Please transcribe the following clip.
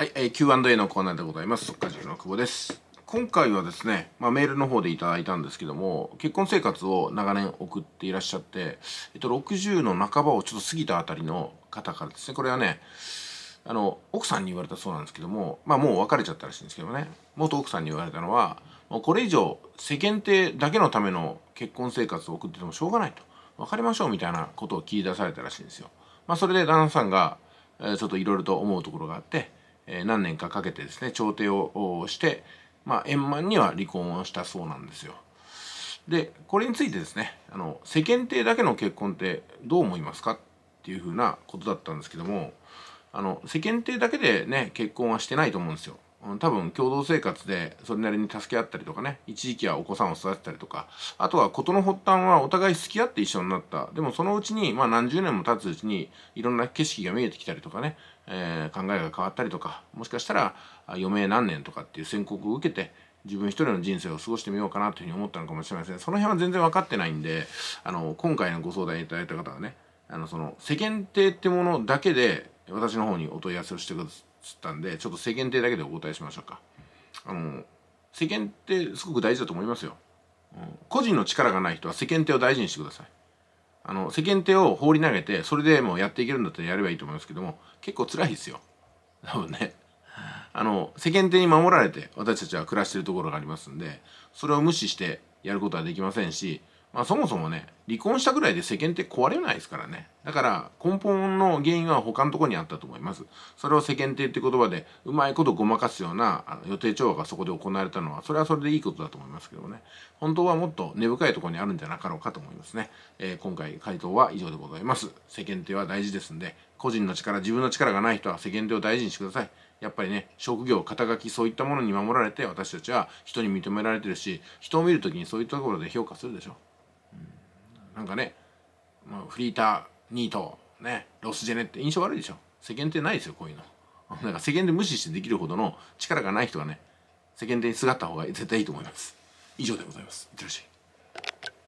はい、えー、Q&A のコーナーでございます。速稼塾の久保です。今回はですね、まあ、メールの方でいただいたんですけども、結婚生活を長年送っていらっしゃって、えっと、60の半ばをちょっと過ぎたあたりの方からですね、これはね、あの、奥さんに言われたそうなんですけども、まあもう別れちゃったらしいんですけどね、元奥さんに言われたのは、もうこれ以上世間体だけのための結婚生活を送っててもしょうがないと、別れましょうみたいなことを切り出されたらしいんですよ。まあそれで旦那さんが、えー、ちょっといろいろと思うところがあって、え何年かかけてですね調停をして、まあ、円満には離婚をしたそうなんですよ。でこれについてですねあの世間体だけの結婚ってどう思いますかっていうふうなことだったんですけどもあの世間体だけでね結婚はしてないと思うんですよ。多分共同生活でそれなりに助け合ったりとかね一時期はお子さんを育てたりとかあとは事の発端はお互い好き合って一緒になったでもそのうちに、まあ、何十年も経つうちにいろんな景色が見えてきたりとかね、えー、考えが変わったりとかもしかしたら余命何年とかっていう宣告を受けて自分一人の人生を過ごしてみようかなというふうに思ったのかもしれませんその辺は全然分かってないんであの今回のご相談いただいた方はねあのその世間体ってものだけで私の方にお問い合わせをしてくださいつったんでちょっと世間体だけでお答えしましょうかあの世間ってすごく大事だと思いますよ、うん、個人の力がない人は世間体を大事にしてくださいあの世間体を放り投げてそれでもうやっていけるんだったらやればいいと思いますけども結構辛いですよ多分ねあの世間体に守られて私たちは暮らしてるところがありますんでそれを無視してやることはできませんし、まあ、そもそもね離婚したぐらいで世間って壊れないですからね。だから根本の原因は他のところにあったと思います。それを世間体って言葉でうまいことごまかすようなあの予定調和がそこで行われたのは、それはそれでいいことだと思いますけどね。本当はもっと根深いところにあるんじゃなかろうかと思いますね。えー、今回回答は以上でございます。世間体は大事ですんで、個人の力、自分の力がない人は世間体を大事にしてください。やっぱりね、職業、肩書き、そういったものに守られて、私たちは人に認められてるし、人を見るときにそういったところで評価するでしょ。う。なんかね、まあ、フリーターニートねロスジェネって印象悪いでしょ世間体ないですよこういうの なんか世間で無視してできるほどの力がない人はね世間体にすがった方が絶対いいと思います以上でございますいってらっしゃい